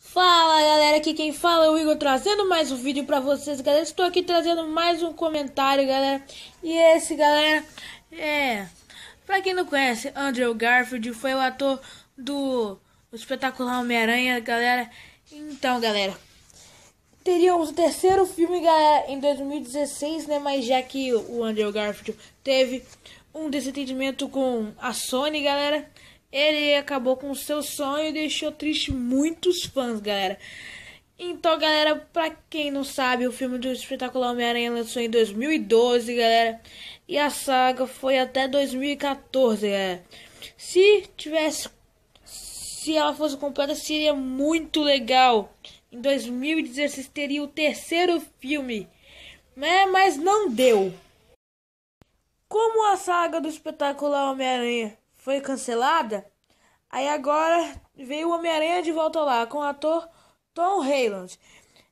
Fala galera, aqui quem fala é o Igor trazendo mais um vídeo pra vocês, galera. Estou aqui trazendo mais um comentário, galera. E esse, galera, é. Pra quem não conhece, Andrew Garfield foi o ator do espetacular Homem-Aranha, galera. Então, galera, teríamos o terceiro filme, galera, em 2016, né? Mas já que o Andrew Garfield teve um desentendimento com a Sony, galera, ele acabou com o seu sonho e deixou triste muitos fãs, galera. Então, galera, pra quem não sabe, o filme do espetacular Homem-Aranha lançou em 2012, galera. E a saga foi até 2014, galera. Se tivesse. Se ela fosse completa, seria muito legal. Em 2016 teria o terceiro filme. Né? Mas não deu. Como a saga do espetacular Homem-Aranha foi cancelada, aí agora veio o Homem-Aranha de volta lá com o ator Tom Holland.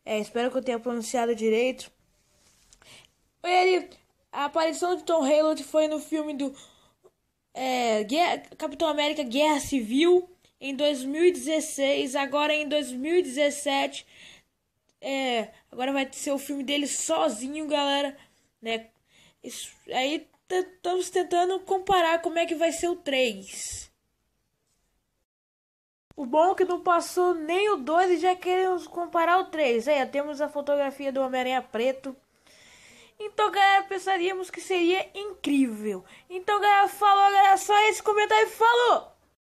É, espero que eu tenha pronunciado direito. Ele, a aparição de Tom Holland foi no filme do é, Guerra, Capitão América Guerra Civil em 2016, agora em 2017. É, agora vai ser o filme dele sozinho, galera, né? Isso, aí estamos tentando comparar como é que vai ser o 3. O bom é que não passou nem o 2 e já queremos comparar o 3. Aí, é, temos a fotografia do Homem-Aranha preto. Então, galera, pensaríamos que seria incrível. Então, galera, falou, galera, só esse comentário e falou!